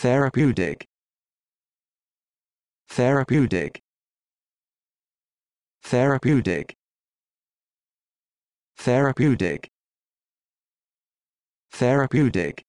therapeutic therapeutic therapeutic therapeutic therapeutic